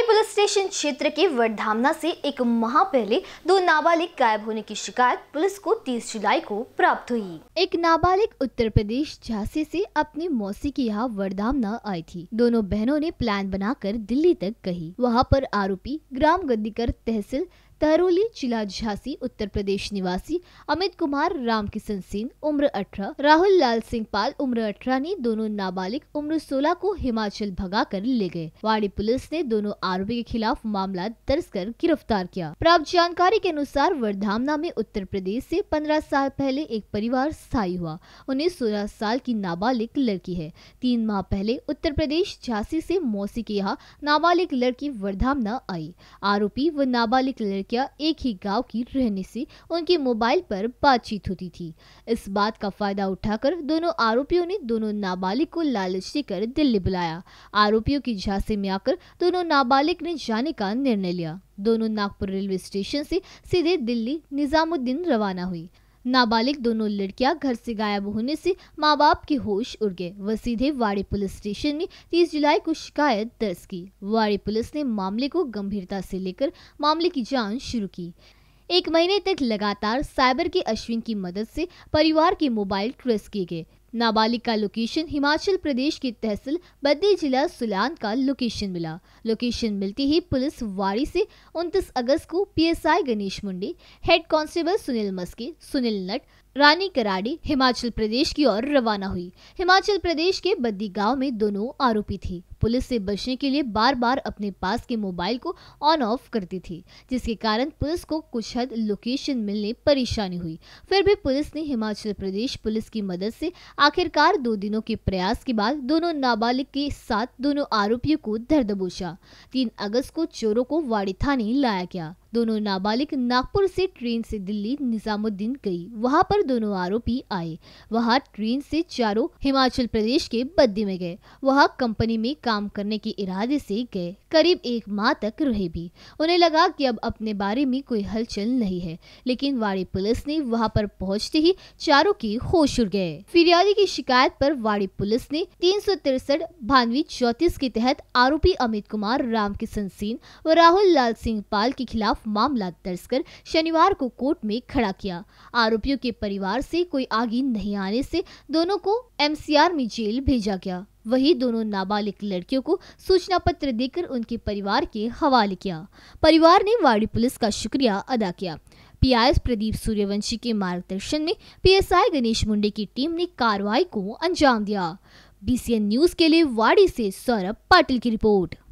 खैरी police station क्षेत्र के वर्धामना से एक माह पहले दो नाबालिग गायब होने की शिकायत पुलिस को 30 जुलाई को प्राप्त हुई एक नाबालिग उत्तर प्रदेश झांसी से अपनी मौसी के यहाँ वर्धामना आई थी दोनों बहनों ने प्लान बनाकर दिल्ली तक कही वहाँ पर आरोपी ग्राम गद्दीकर तहसील तहरोली जिला झांसी उत्तर प्रदेश निवासी अमित कुमार रामकिशन सिंह उम्र अठारह राहुल लाल सिंह पाल उम्र अठारह ने दोनों नाबालिग उम्र सोलह को हिमाचल भगा कर ले गए वाड़ी पुलिस ने दोनों आरोपी के खिलाफ मामला दर्ज कर गिरफ्तार किया प्राप्त जानकारी के अनुसार वर्धामना में उत्तर प्रदेश ऐसी पंद्रह साल पहले एक परिवार स्थायी हुआ उन्हें सोलह साल की नाबालिग लड़की है तीन माह पहले उत्तर प्रदेश झांसी ऐसी मौसी के यहाँ नाबालिग लड़की वर्धामना आई आरोपी व नाबालिग लड़की लड़कियां एक ही गांव की रहने से उनके मोबाइल पर बातचीत होती थी इस बात का फायदा उठाकर दोनों आरोपियों ने दोनों नाबालिग को लालच देकर दिल्ली बुलाया आरोपियों की झांसे में आकर दोनों नाबालिग ने जाने का निर्णय लिया दोनों नागपुर रेलवे स्टेशन से सीधे दिल्ली निजामुद्दीन रवाना हुई नाबालिग दोनों लड़कियां घर से गायब होने से माँ बाप के होश उड़ गए वह सीधे वाड़ी पुलिस स्टेशन में 30 जुलाई को शिकायत दर्ज की वाड़ी पुलिस ने मामले को गंभीरता से लेकर मामले की जांच शुरू की एक महीने तक लगातार साइबर के अश्विन की मदद से परिवार के मोबाइल ट्रेस किए गए नाबालिग का लोकेशन हिमाचल प्रदेश की तहसील बद्दी जिला सुलान का लोकेशन मिला लोकेशन मिलते ही पुलिस वाड़ी से 29 अगस्त को पीएसआई गणेश मुंडी हेड कांस्टेबल सुनील मस्के सुनील नट रानी कराड़ी हिमाचल प्रदेश की ओर रवाना हुई हिमाचल प्रदेश के बद्दी गांव में दोनों आरोपी थे पुलिस से बचने के लिए बार बार अपने पास के मोबाइल को ऑन ऑफ करती थी जिसके कारण पुलिस को कुछ हद लोकेशन मिलने परेशानी हुई फिर भी पुलिस ने हिमाचल प्रदेश पुलिस की मदद से आखिरकार दो दिनों के प्रयास के बाद दोनों नाबालिग के साथ दोनों आरोपियों को धर दबोचा तीन अगस्त को चोरों को वाड़ी थाने लाया गया दोनों नाबालिग नागपुर से ट्रेन से दिल्ली निजामुद्दीन गई वहां पर दोनों आरोपी आए वहां ट्रेन से चारों हिमाचल प्रदेश के बद्दी में गए वहां कंपनी में काम करने के इरादे से गए करीब एक माह तक रहे भी उन्हें लगा कि अब अपने बारे में कोई हलचल नहीं है लेकिन वाड़ी पुलिस ने वहां पर पहुंचते ही चारों के होश उड़ गए फिरियादी की शिकायत पर वाड़ी पुलिस ने तीन सौ तिरसठ भानवी चौतीस के तहत आरोपी अमित कुमार राम किशन सिंह व राहुल लाल सिंह पाल के खिलाफ खिलाफ मामला दर्ज कर शनिवार को कोर्ट में खड़ा किया आरोपियों के परिवार से कोई आगे नहीं आने से दोनों को एमसीआर में जेल भेजा गया वही दोनों नाबालिग लड़कियों को सूचना पत्र देकर उनके परिवार के हवाले किया परिवार ने वाड़ी पुलिस का शुक्रिया अदा किया पीआईएस प्रदीप सूर्यवंशी के मार्गदर्शन में पीएसआई गणेश मुंडे की टीम ने कार्रवाई को अंजाम दिया बीसीएन न्यूज के लिए वाड़ी से सौरभ पाटिल की रिपोर्ट